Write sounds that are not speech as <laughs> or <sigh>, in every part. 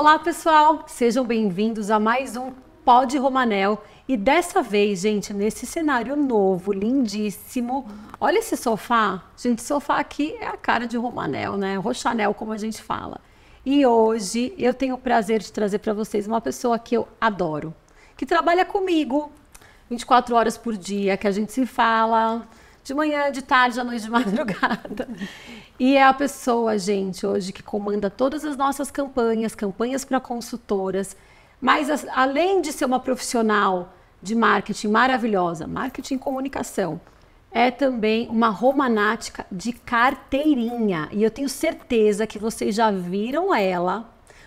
Olá, pessoal! Sejam bem-vindos a mais um Pod Romanel. E dessa vez, gente, nesse cenário novo, lindíssimo. Olha esse sofá. Gente, sofá aqui é a cara de Romanel, né? Rochanel, como a gente fala. E hoje eu tenho o prazer de trazer para vocês uma pessoa que eu adoro, que trabalha comigo 24 horas por dia, que a gente se fala, de manhã, de tarde, à noite, de <laughs> madrugada. E é a pessoa, gente, hoje que comanda todas as nossas campanhas, campanhas para consultoras. Mas as, além de ser uma profissional de marketing maravilhosa, marketing e comunicação, é também uma romanática de carteirinha. E eu tenho certeza que vocês já viram ela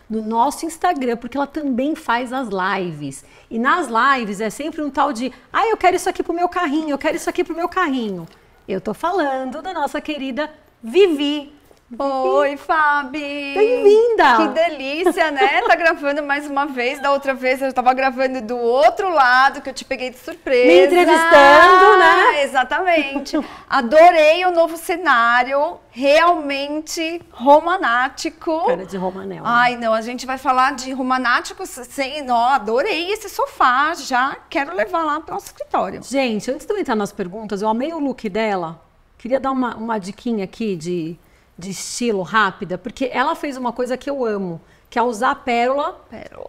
no nosso Instagram, porque ela também faz as lives. E nas lives é sempre um tal de: ah, eu quero isso aqui pro meu carrinho, eu quero isso aqui pro meu carrinho. Eu tô falando da nossa querida Vivi, Oi, uhum. Fabi! Bem-vinda! Que delícia, né? <laughs> Tá gravando mais uma vez. Da outra vez eu tava gravando do outro lado, que eu te peguei de surpresa. Me entrevistando, né? Ah, exatamente. <laughs> Adorei o novo cenário, realmente romanático. Cara de romanel. Né? Ai, não, a gente vai falar de romanático sem... Ó, adorei esse sofá, já quero levar lá para o nosso escritório. Gente, antes de eu entrar nas perguntas, eu amei o look dela. Queria dar uma, uma diquinha aqui de de estilo rápida, porque ela fez uma coisa que eu amo, que é usar pérola,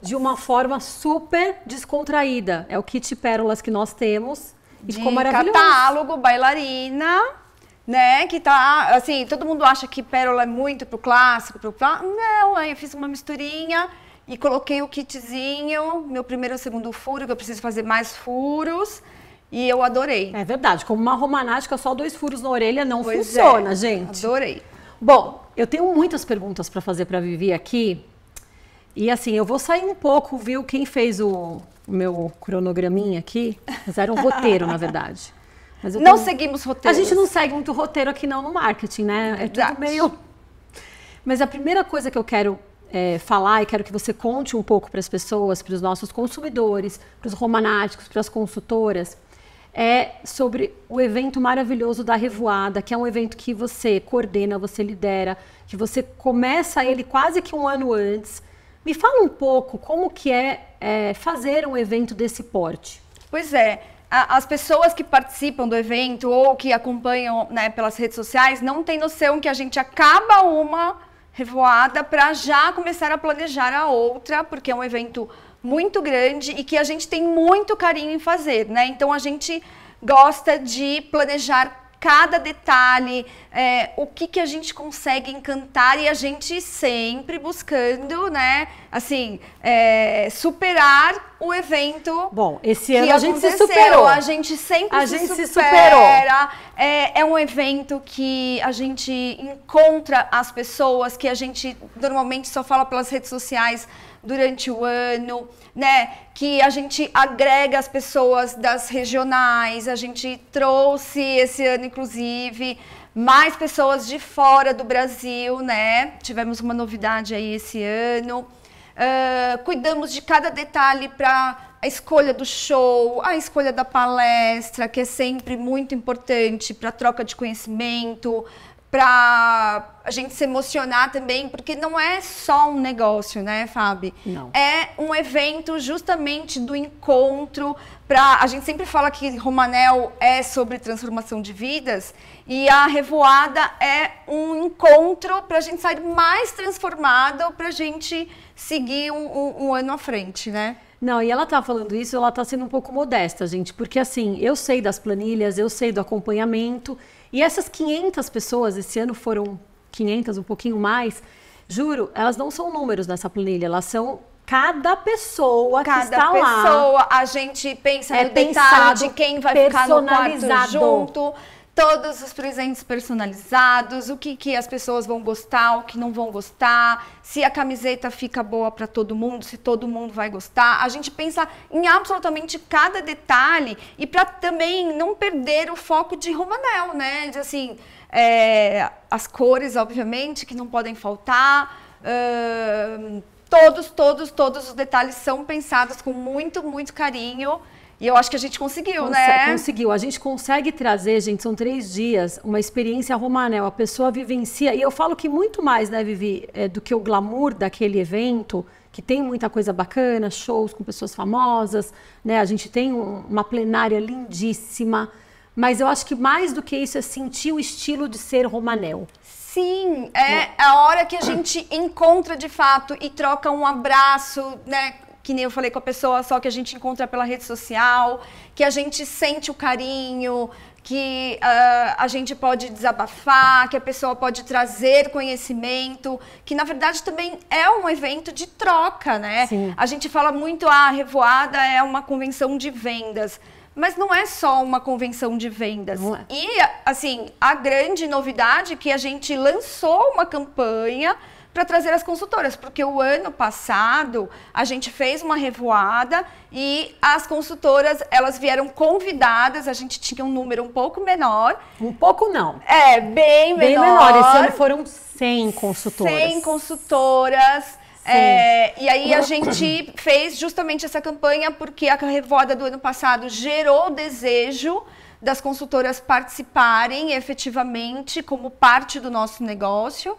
de uma forma super descontraída. É o kit pérolas que nós temos. E de ficou maravilhoso. Catálogo, bailarina, né? Que tá, assim, todo mundo acha que pérola é muito pro clássico, pro Não, aí eu fiz uma misturinha e coloquei o kitzinho, meu primeiro e segundo furo, que eu preciso fazer mais furos. E eu adorei. É verdade, como uma romanática, só dois furos na orelha não pois é, funciona, é, gente. Adorei. Bom, eu tenho muitas perguntas para fazer para Vivi aqui. E assim, eu vou sair um pouco, viu? Quem fez o meu cronograminha aqui? Mas era um roteiro, na verdade. não tenho... seguimos roteiro. A gente não segue muito roteiro aqui, não, no marketing, né? É tudo meio. Mas a primeira coisa que eu quero é, falar e quero que você conte um pouco para as pessoas, para os nossos consumidores, para os romanáticos, para as consultoras, é sobre o evento maravilhoso da Revoada, que é um evento que você coordena, você lidera, que você começa ele quase que um ano antes. Me fala um pouco como que é, é fazer um evento desse porte. Pois é, as pessoas que participam do evento ou que acompanham né, pelas redes sociais não têm noção que a gente acaba uma revoada para já começar a planejar a outra, porque é um evento muito grande e que a gente tem muito carinho em fazer, né? Então a gente gosta de planejar cada detalhe, é, o que, que a gente consegue encantar e a gente sempre buscando, né, assim, é, superar o evento. Bom, esse ano a gente se superou. A gente sempre a se gente supera. Se superou. É, é um evento que a gente encontra as pessoas que a gente normalmente só fala pelas redes sociais durante o ano, né? Que a gente agrega as pessoas das regionais, a gente trouxe esse ano, inclusive mais pessoas de fora do Brasil, né? Tivemos uma novidade aí esse ano. Uh, cuidamos de cada detalhe para a escolha do show, a escolha da palestra, que é sempre muito importante para a troca de conhecimento, para a gente se emocionar também, porque não é só um negócio, né, Fábio? Não. É um evento justamente do encontro para a gente sempre fala que Romanel é sobre transformação de vidas e a Revoada é um encontro para a gente sair mais transformado, para a gente seguir um, um, um ano à frente, né? Não, e ela tá falando isso, ela tá sendo um pouco modesta, gente, porque assim, eu sei das planilhas, eu sei do acompanhamento, e essas 500 pessoas, esse ano foram 500, um pouquinho mais, juro, elas não são números nessa planilha, elas são cada pessoa cada que está pessoa, lá. Cada pessoa, a gente pensa é no detalhe de quem vai ficar no quarto junto todos os presentes personalizados, o que, que as pessoas vão gostar, o que não vão gostar, se a camiseta fica boa para todo mundo, se todo mundo vai gostar. A gente pensa em absolutamente cada detalhe e para também não perder o foco de Romanel, né? De assim, é, as cores, obviamente, que não podem faltar. Uh, todos, todos, todos os detalhes são pensados com muito, muito carinho. E eu acho que a gente conseguiu, Conse né? Conseguiu. A gente consegue trazer, gente, são três dias, uma experiência romanel. A pessoa vivencia. E eu falo que muito mais, né, Vivi, é, do que o glamour daquele evento, que tem muita coisa bacana, shows com pessoas famosas, né? A gente tem um, uma plenária lindíssima. Mas eu acho que mais do que isso é sentir o estilo de ser romanel. Sim, é né? a hora que a gente encontra de fato e troca um abraço, né? que nem eu falei com a pessoa só que a gente encontra pela rede social, que a gente sente o carinho, que uh, a gente pode desabafar, que a pessoa pode trazer conhecimento, que na verdade também é um evento de troca, né? Sim. A gente fala muito, ah, a Revoada é uma convenção de vendas. Mas não é só uma convenção de vendas. É. E, assim, a grande novidade é que a gente lançou uma campanha para trazer as consultoras, porque o ano passado a gente fez uma revoada e as consultoras, elas vieram convidadas, a gente tinha um número um pouco menor. Um pouco não. É, bem menor. Bem menor, esse ano foram 100 consultoras. 100 consultoras. É, e aí a gente fez justamente essa campanha porque a revoada do ano passado gerou o desejo das consultoras participarem efetivamente como parte do nosso negócio.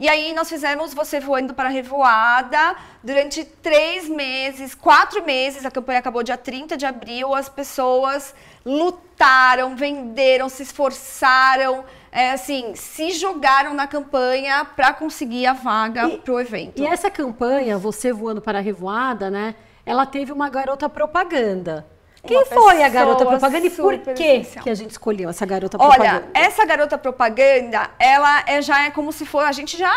E aí nós fizemos Você Voando para a Revoada durante três meses, quatro meses. A campanha acabou dia 30 de abril. As pessoas lutaram, venderam, se esforçaram, é, assim, se jogaram na campanha para conseguir a vaga para o evento. E essa campanha, Você Voando para a Revoada, né? Ela teve uma garota propaganda. Quem foi a garota propaganda e por que, que a gente escolheu essa garota propaganda? Olha, essa garota propaganda, ela é, já é como se for, a gente já,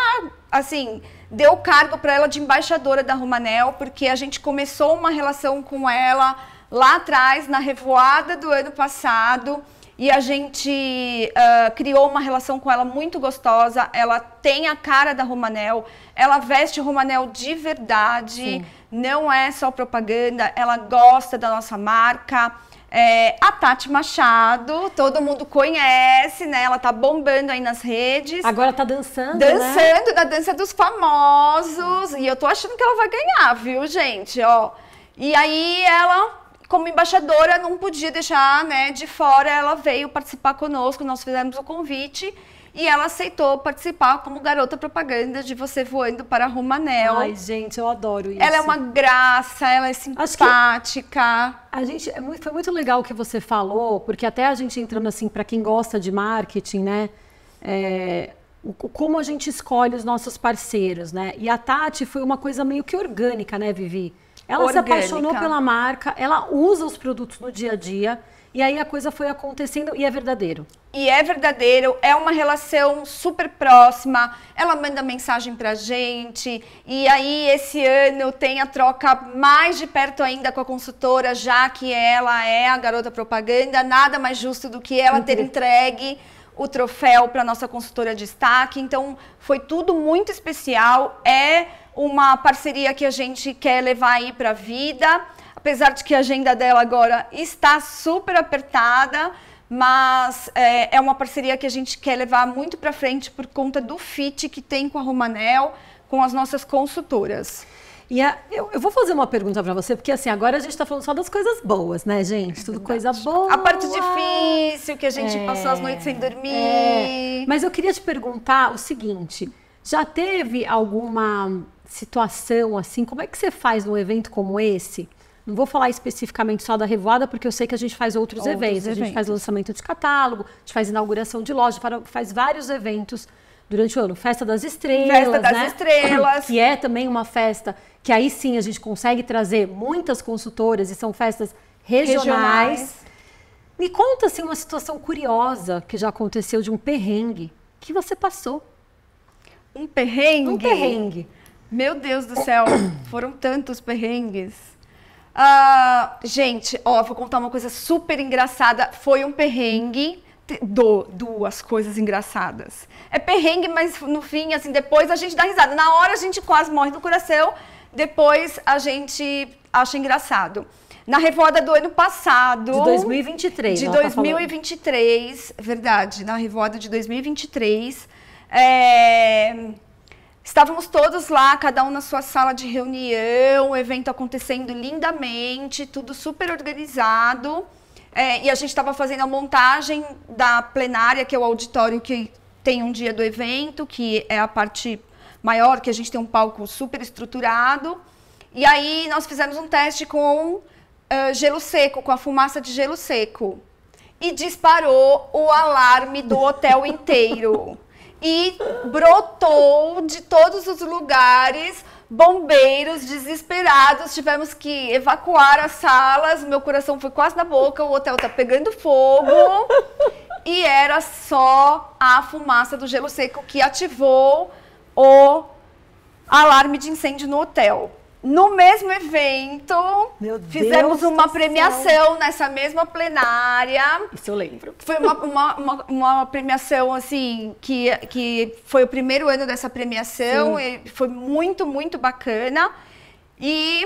assim, deu cargo para ela de embaixadora da Romanel, porque a gente começou uma relação com ela lá atrás, na revoada do ano passado e a gente uh, criou uma relação com ela muito gostosa. Ela tem a cara da Romanel, ela veste Romanel de verdade, Sim. não é só propaganda, ela gosta da nossa marca. É, a Tati Machado, todo mundo conhece, né? Ela tá bombando aí nas redes. Agora tá dançando, né? Dançando, né? dança dos famosos. E eu tô achando que ela vai ganhar, viu, gente? Ó, e aí ela como embaixadora, não podia deixar né, de fora. Ela veio participar conosco, nós fizemos o convite e ela aceitou participar como garota propaganda de você voando para Romanel. Ai, gente, eu adoro isso. Ela é uma graça, ela é simpática. A gente é foi muito legal o que você falou, porque até a gente entrando assim para quem gosta de marketing, né? É, como a gente escolhe os nossos parceiros, né? E a Tati foi uma coisa meio que orgânica, né, Vivi? Ela orgânica. se apaixonou pela marca, ela usa os produtos no dia a dia. E aí a coisa foi acontecendo e é verdadeiro. E é verdadeiro, é uma relação super próxima. Ela manda mensagem pra gente. E aí esse ano tem a troca mais de perto ainda com a consultora, já que ela é a garota propaganda. Nada mais justo do que ela ter uhum. entregue o troféu para nossa consultora de destaque. Então foi tudo muito especial. É uma parceria que a gente quer levar aí para a vida, apesar de que a agenda dela agora está super apertada, mas é, é uma parceria que a gente quer levar muito para frente por conta do fit que tem com a Romanel, com as nossas consultoras. E a, eu, eu, vou fazer uma pergunta para você, porque assim, agora a gente está falando só das coisas boas, né, gente? Tudo coisa boa. A parte difícil, que a gente é, passou as noites sem dormir. É. Mas eu queria te perguntar o seguinte: já teve alguma situação assim? Como é que você faz num evento como esse? Não vou falar especificamente só da Revoada, porque eu sei que a gente faz outros, outros eventos. eventos. A gente faz lançamento de catálogo, a gente faz inauguração de loja, faz vários eventos durante o ano. Festa das Estrelas. Festa das né? Estrelas. <laughs> Que é também uma festa que aí sim a gente consegue trazer muitas consultoras e são festas regionais. regionais. Me conta assim uma situação curiosa que já aconteceu de um perrengue que você passou. Um perrengue? Um perrengue. Meu Deus do céu, <coughs> foram tantos perrengues. Ah, gente, ó, vou contar uma coisa super engraçada. Foi um perrengue. Do, duas coisas engraçadas. É perrengue, mas no fim, assim, depois a gente dá risada. Na hora a gente quase morre do coração, depois a gente acha engraçado. Na revoada do ano passado. De 2023. De 2023, tá verdade. Na revoada de 2023. É Estávamos todos lá, cada um na sua sala de reunião, o evento acontecendo lindamente, tudo super organizado. É, e a gente estava fazendo a montagem da plenária, que é o auditório que tem um dia do evento, que é a parte maior, que a gente tem um palco super estruturado. E aí nós fizemos um teste com uh, gelo seco, com a fumaça de gelo seco. E disparou o alarme do hotel inteiro. <laughs> e brotou de todos os lugares. Bombeiros desesperados, tivemos que evacuar as salas. Meu coração foi quase na boca, o hotel tá pegando fogo. <laughs> e era só a fumaça do gelo seco que ativou o alarme de incêndio no hotel. No mesmo evento, Meu fizemos Deus uma premiação céu. nessa mesma plenária. Isso eu lembro. Foi uma, uma, uma, uma, premiação, assim, que, que foi o primeiro ano dessa premiação. foi muito, muito bacana. E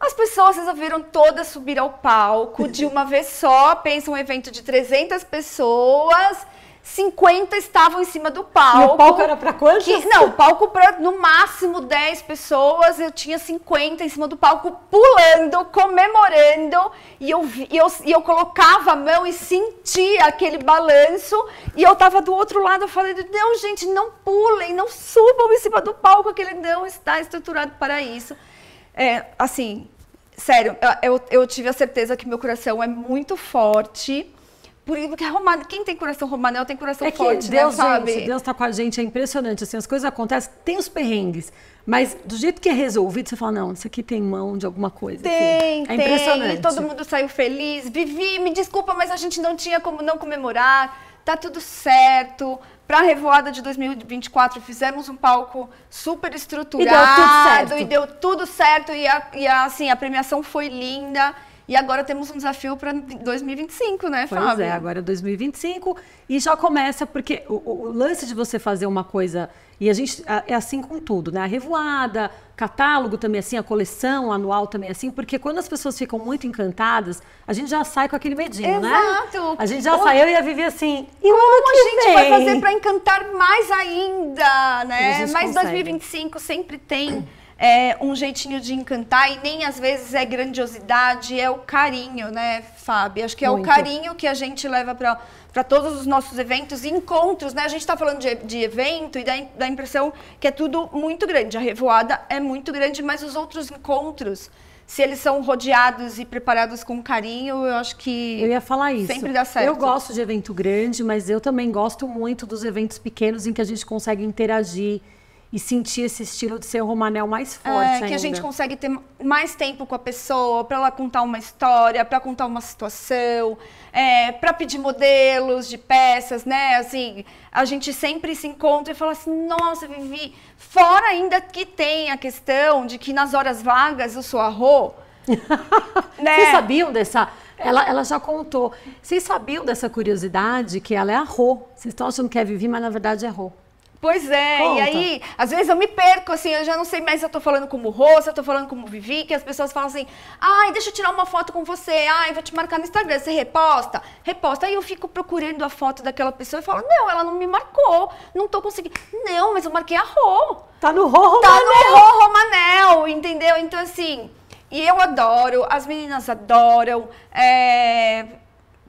as pessoas resolveram todas subir ao palco de <laughs> uma vez só. Pensa um evento de 300 pessoas 50 estavam em cima do palco. E o palco era para quantos? Que, não, o palco para no máximo 10 pessoas, eu tinha 50 em cima do palco pulando, comemorando, e eu, e eu, e eu colocava a mão e sentia aquele balanço, e eu tava do outro lado, eu falei, não, gente, não pulem, não subam em cima do palco, aquele não está estruturado para isso. É, assim, sério, eu, eu tive a certeza que meu coração é muito forte, porque é romano quem tem coração Romanel tem coração é forte, né, Deus, né, sabe? Gente, Deus tá com a gente, é impressionante, assim, as coisas acontecem, tem os perrengues, mas do jeito que é resolvido, você fala, não, isso aqui tem mão de alguma coisa. Tem, é tem, impressionante. todo mundo saiu feliz, Vivi, me desculpa, mas a gente não tinha como não comemorar, tá tudo certo, para a revoada de 2024 fizemos um palco super estruturado e deu tudo certo. E, deu tudo certo, e, a, e a, assim, a premiação foi linda. E agora temos um desafio para 2025, né, Fábio? Pois é, agora é 2025 e já começa, porque o, o, lance de você fazer uma coisa, e a gente é assim com tudo, né? A revoada, catálogo também é assim, a coleção anual também é assim, porque quando as pessoas ficam muito encantadas, a gente já sai com aquele medinho, Exato. né? Exato. A gente já saiu e ia viver assim. E como a gente vem? vai fazer para encantar mais ainda, né? Mas consegue. 2025 sempre tem é um jeitinho de encantar e nem às vezes é grandiosidade, é o carinho, né, Fábio? Acho que é Muito. o carinho que a gente leva para para todos os nossos eventos e encontros, né? A gente está falando de, de, evento e dá, dá a impressão que é tudo muito grande. A revoada é muito grande, mas os outros encontros, se eles são rodeados e preparados com carinho, eu acho que. Eu ia falar isso. Sempre dá certo. Eu gosto de evento grande, mas eu também gosto muito dos eventos pequenos em que a gente consegue interagir e sentir esse estilo de ser o Romanel mais é, forte. É, que ainda. a gente consegue ter mais tempo com a pessoa para ela contar uma história, para contar uma situação, é, para pedir modelos de peças, né? Assim, a gente sempre se encontra e fala assim: nossa, Vivi. Fora ainda que tem a questão de que nas horas vagas eu sou arro. <laughs> né? Vocês sabiam dessa? Ela, ela já contou. Vocês sabiam dessa curiosidade que ela é arro? Vocês estão achando que é Vivi, mas na verdade é arro. Pois é, Conta. e aí, às vezes eu me perco, assim, eu já não sei mais se eu tô falando como Rô, se eu tô falando como Vivi, que as pessoas falam assim, ai, deixa eu tirar uma foto com você, ai, vou te marcar no Instagram, você reposta? Reposta. Aí eu fico procurando a foto daquela pessoa e falo, não, ela não me marcou, não tô conseguindo. Não, mas eu marquei a Rô. Tá no Rô Romanel. Tá no Rô Romanel, entendeu? Então, assim, e eu adoro, as meninas adoram, é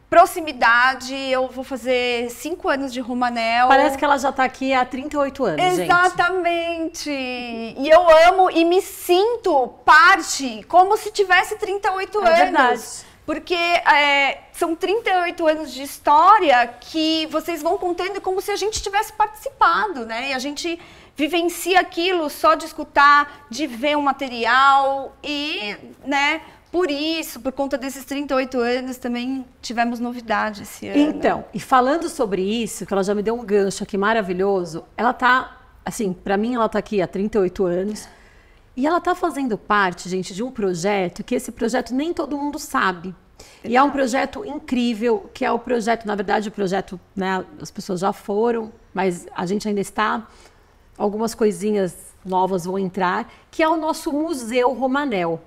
proximidade, eu vou fazer cinco anos de Romanel. Parece que ela já está aqui há 38 anos, Exatamente. Gente. E eu amo e me sinto parte, como se tivesse 38 é anos. Verdade. Porque é, são 38 anos de história que vocês vão contando como se a gente tivesse participado, né? E a gente vivencia aquilo só de escutar, de ver o um material e, né, por isso, por conta desses 38 anos, também tivemos novidade esse ano. Então, e falando sobre isso, que ela já me deu um gancho aqui maravilhoso, ela tá, assim, para mim ela tá aqui há 38 anos. E ela tá fazendo parte, gente, de um projeto que esse projeto nem todo mundo sabe. E é um projeto incrível, que é o projeto, na verdade, o projeto, né, as pessoas já foram, mas a gente ainda está, algumas coisinhas novas vão entrar, que é o nosso Museu Romanel.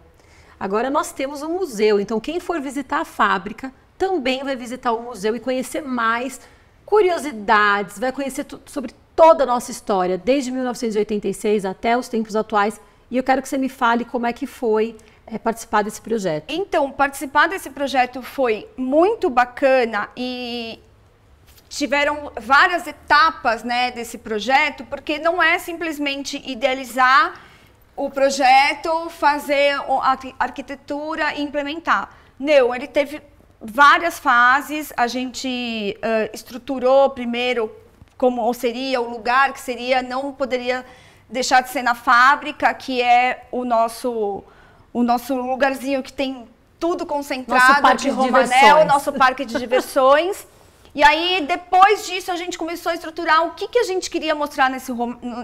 Agora nós temos um museu, então quem for visitar a fábrica também vai visitar o museu e conhecer mais curiosidades, vai conhecer sobre toda a nossa história, desde 1986 até os tempos atuais. E eu quero que você me fale como é que foi é, participar desse projeto. Então, participar desse projeto foi muito bacana e tiveram várias etapas né, desse projeto, porque não é simplesmente idealizar o projeto, fazer a arquitetura e implementar. Não, ele teve várias fases. A gente uh, estruturou primeiro como seria o lugar que seria, não poderia deixar de ser na fábrica, que é o nosso o nosso lugarzinho que tem tudo concentrado nosso de Romanel, nosso parque de diversões. <laughs> e aí depois disso a gente começou a estruturar o que, que a gente queria mostrar nesse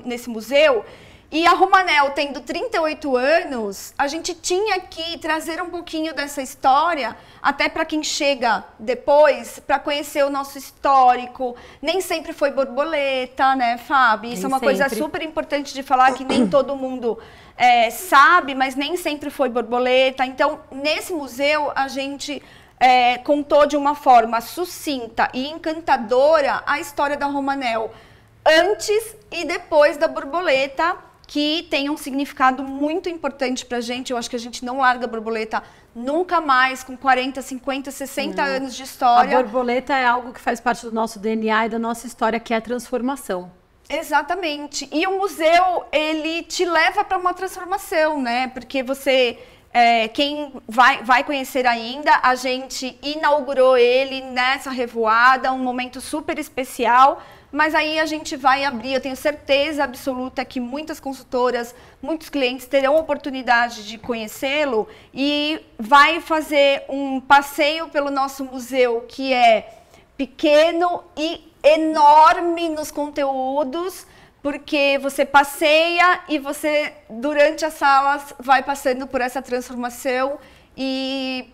nesse museu e a Romanel, tendo 38 anos, a gente tinha que trazer um pouquinho dessa história, até para quem chega depois, para conhecer o nosso histórico. Nem sempre foi borboleta, né, Fábio? Isso é nem é uma sempre. coisa super importante de falar, que nem todo mundo é, sabe, mas nem sempre foi borboleta. Então, nesse museu, a gente é, contou de uma forma sucinta e encantadora a história da Romanel. Antes e depois da borboleta, que tem um significado muito importante para a gente. Eu acho que a gente não larga a borboleta nunca mais, com 40, 50, 60 anos de história. A borboleta é algo que faz parte do nosso DNA e da nossa história, que é a transformação. Exatamente. E o museu, ele te leva para uma transformação, né? Porque você é, quem vai, vai conhecer ainda, a gente inaugurou ele nessa revoada, um momento super especial. Mas aí a gente vai abrir, eu tenho certeza absoluta que muitas consultoras, muitos clientes terão oportunidade de conhecê-lo e vai fazer um passeio pelo nosso museu que é pequeno e enorme nos conteúdos, porque você passeia e você durante as salas vai passando por essa transformação e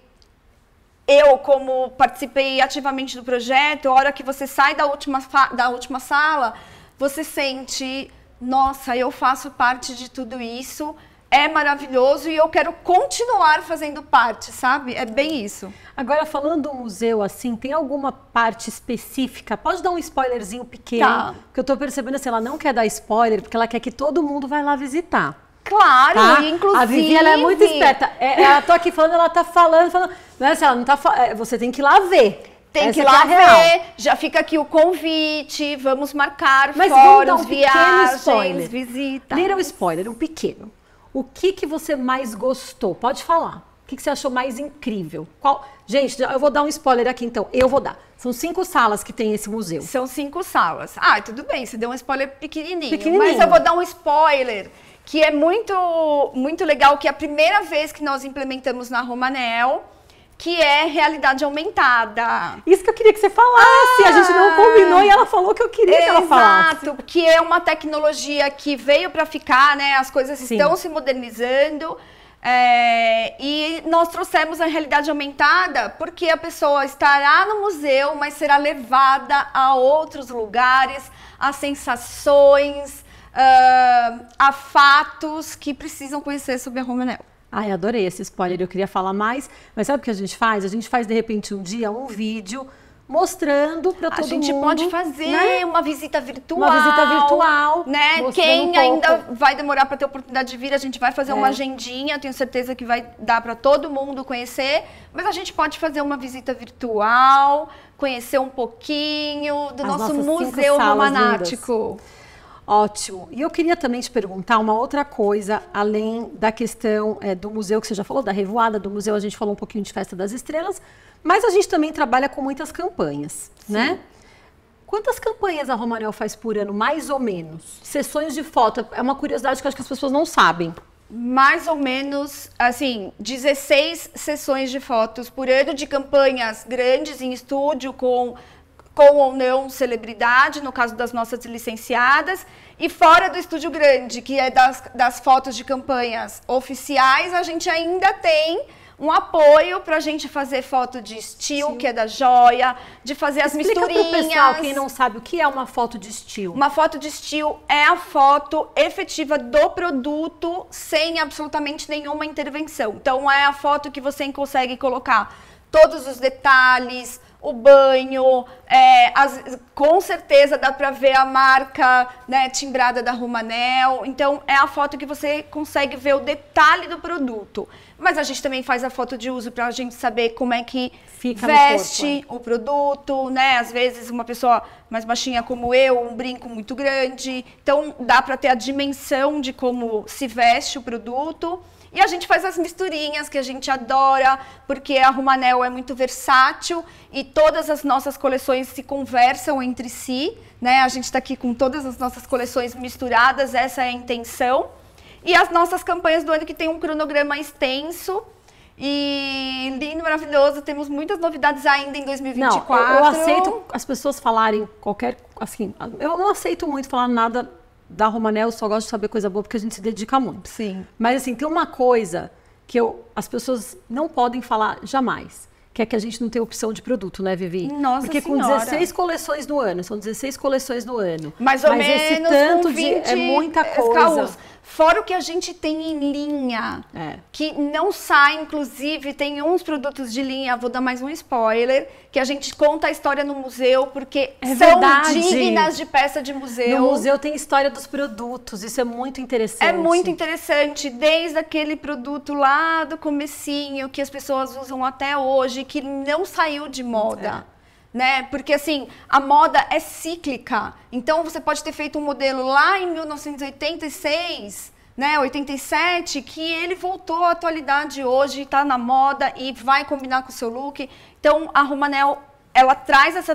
eu, como participei ativamente do projeto, a hora que você sai da última, da última sala, você sente, nossa, eu faço parte de tudo isso, é maravilhoso e eu quero continuar fazendo parte, sabe? É bem isso. Agora, falando do museu, assim, tem alguma parte específica? Pode dar um spoilerzinho pequeno? Tá. Que eu tô percebendo, assim, ela não quer dar spoiler, porque ela quer que todo mundo vai lá visitar. Claro, tá? inclusive. A Vivi ela é muito esperta. É, ela tô aqui falando, ela tá falando, falando. Não é ela não tá é, Você tem que ir lá ver. Tem Essa que ir lá é ver. já fica aqui o convite. Vamos marcar Mas fóruns, um viagens, spoiler. visitas. Ler um spoiler, um pequeno. O que, que você mais gostou? Pode falar. O que, que, você achou mais incrível? Qual? Gente, eu vou dar um spoiler aqui, então. Eu vou dar. São cinco salas que tem esse museu. São cinco salas. Ah, tudo bem, você deu um spoiler pequenininho. pequenininho. Mas eu vou dar um spoiler que é muito, muito legal, que é a primeira vez que nós implementamos na Romanel, que é realidade aumentada. Isso que eu queria que você falasse, ah, a gente não ah! combinou e ela falou que eu queria exato, que ela falasse. Exato, que é uma tecnologia que veio para ficar, né? As coisas Sim. estão se modernizando. É, e nós trouxemos a realidade aumentada porque a pessoa estará no museu, mas será levada a outros lugares, a sensações, uh, a fatos que precisam conhecer sobre a Romanel. Ai, adorei esse spoiler, eu queria falar mais. Mas sabe o que a gente faz? A gente faz, de repente, um dia um vídeo mostrando para todo mundo. A gente mundo, pode fazer né? uma visita virtual. Uma visita virtual, né? Quem um ainda vai demorar para ter oportunidade de vir, a gente vai fazer é. uma agendinha, tenho certeza que vai dar para todo mundo conhecer, mas a gente pode fazer uma visita virtual, conhecer um pouquinho do As nosso museu romanático. Lindas. Ótimo. E eu queria também te perguntar uma outra coisa, além da questão é, do museu que você já falou, da revoada do museu, a gente falou um pouquinho de Festa das Estrelas, mas a gente também trabalha com muitas campanhas, Sim. né? Quantas campanhas a Romarel faz por ano, mais ou menos? Sessões de foto, é uma curiosidade que eu acho que as pessoas não sabem. Mais ou menos, assim, 16 sessões de fotos por ano de campanhas grandes em estúdio com com ou não celebridade, no caso das nossas licenciadas, e fora do estúdio grande, que é das, das fotos de campanhas oficiais, a gente ainda tem um apoio para a gente fazer foto de estilo, que é da joia, de fazer Explica as misturinhas. Explica pessoal, quem não sabe, o que é uma foto de estilo? Uma foto de estilo é a foto efetiva do produto, sem absolutamente nenhuma intervenção. Então, é a foto que você consegue colocar todos os detalhes, o banho, é, as, com certeza dá para ver a marca né, timbrada da Romanel. Então, é a foto que você consegue ver o detalhe do produto. Mas a gente também faz a foto de uso para a gente saber como é que Fica veste corpo, né? o produto, né? Às vezes, uma pessoa mais baixinha como eu, um brinco muito grande. Então, dá para ter a dimensão de como se veste o produto. E a gente faz as misturinhas que a gente adora, porque a Rumanel é muito versátil e todas as nossas coleções se conversam entre si, né? A gente está aqui com todas as nossas coleções misturadas, essa é a intenção. E as nossas campanhas do ano que tem um cronograma extenso, e lindo, maravilhoso. Temos muitas novidades ainda em 2024. Não, eu, eu aceito as pessoas falarem qualquer. Assim, eu não aceito muito falar nada da Romanel, eu só gosto de saber coisa boa porque a gente se dedica muito. Sim. Mas assim, tem uma coisa que eu, as pessoas não podem falar jamais que é que a gente não tem opção de produto, né, Vivi? Nossa Porque senhora. com 16 coleções no ano, são 16 coleções no ano. Mais ou mas menos, esse tanto de, é muita coisa. Caos. Fora o que a gente tem em linha, é. que não sai, inclusive, tem uns produtos de linha, vou dar mais um spoiler, que a gente conta a história no museu, porque é são verdade. dignas de peça de museu. No museu tem história dos produtos, isso é muito interessante. É muito interessante, desde aquele produto lá do comecinho, que as pessoas usam até hoje, que não saiu de moda. É. Né? Porque assim, a moda é cíclica. Então você pode ter feito um modelo lá em 1986, né, 87, que ele voltou à atualidade hoje, está na moda e vai combinar com o seu look. Então a Romanel ela traz essa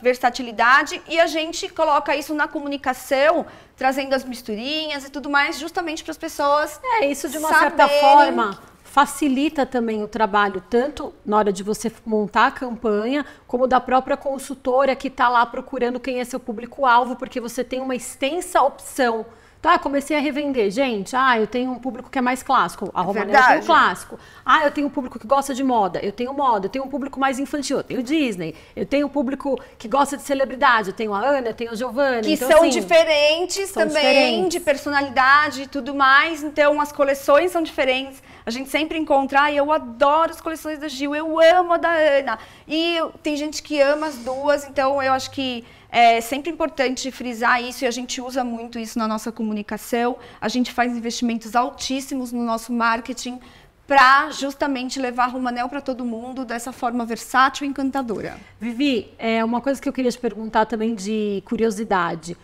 versatilidade e a gente coloca isso na comunicação, trazendo as misturinhas e tudo mais, justamente para as pessoas. É, isso de uma certa forma facilita também o trabalho, tanto na hora de você montar a campanha, como da própria consultora que está lá procurando quem é seu público-alvo, porque você tem uma extensa opção. Tá, comecei a revender. Gente, ah, eu tenho um público que é mais clássico. A é um clássico. Ah, eu tenho um público que gosta de moda. Eu tenho moda. Eu tenho um público mais infantil. Eu tenho Disney. Eu tenho um público que gosta de celebridade. Eu tenho a Ana, eu tenho a Giovanna. Que então, são assim, diferentes são também diferentes. de personalidade e tudo mais. Então, as coleções são diferentes a gente sempre encontra, ah, eu adoro as coleções da Gil, eu amo a da Ana. E tem gente que ama as duas, então eu acho que é sempre importante frisar isso e a gente usa muito isso na nossa comunicação. A gente faz investimentos altíssimos no nosso marketing para justamente levar Romanel para todo mundo dessa forma versátil e encantadora. Vivi, é uma coisa que eu queria te perguntar também de curiosidade.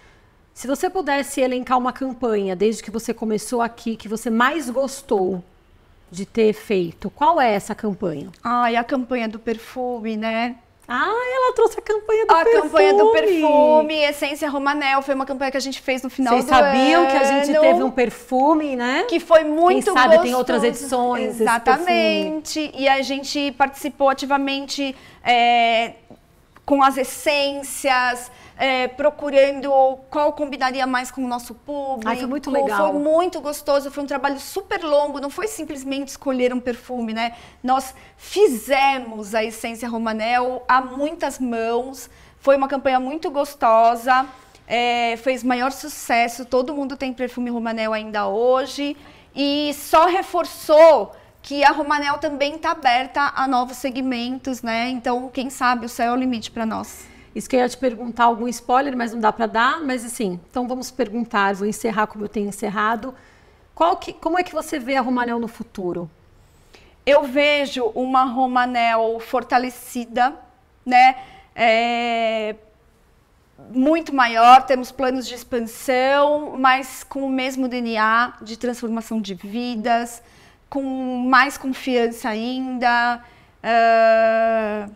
Se você pudesse elencar uma campanha desde que você começou aqui que você mais gostou, de ter feito? Qual é essa campanha? Ah, e a campanha do perfume, né? Ah, ela trouxe a campanha do a perfume. A campanha do perfume, Essência Romanel, foi uma campanha que a gente fez no final Vocês do ano. Vocês sabiam que a gente teve um perfume, né? Que foi muito Quem sabe gostoso. tem outras edições. Exatamente. E a gente participou ativamente é, com as essências, é, procurando qual combinaria mais com o nosso público. foi muito legal. Foi muito gostoso, foi um trabalho super longo, não foi simplesmente escolher um perfume, né? Nós fizemos a essência Romanel a muitas mãos, foi uma campanha muito gostosa, é, fez maior sucesso, todo mundo tem perfume Romanel ainda hoje, e só reforçou que a Romanel também está aberta a novos segmentos, né? Então, quem sabe o céu é o limite para nós. Isso que eu ia te perguntar algum spoiler, mas não dá para dar, mas assim, então vamos perguntar, vou encerrar como eu tenho encerrado. Qual que, como é que você vê a Romanel no futuro? Eu vejo uma Romanel fortalecida, né? É, muito maior, temos planos de expansão, mas com o mesmo DNA de transformação de vidas, com mais confiança ainda. Uh,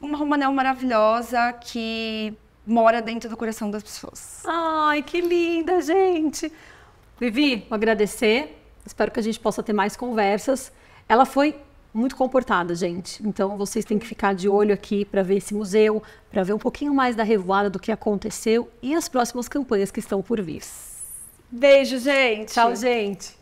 uma Romanel maravilhosa que mora dentro do coração das pessoas. Ai, que linda, gente! Vivi, vou agradecer. Espero que a gente possa ter mais conversas. Ela foi muito comportada, gente. Então vocês têm que ficar de olho aqui para ver esse museu, para ver um pouquinho mais da revoada do que aconteceu e as próximas campanhas que estão por vir. Beijo, gente. Tchau, gente.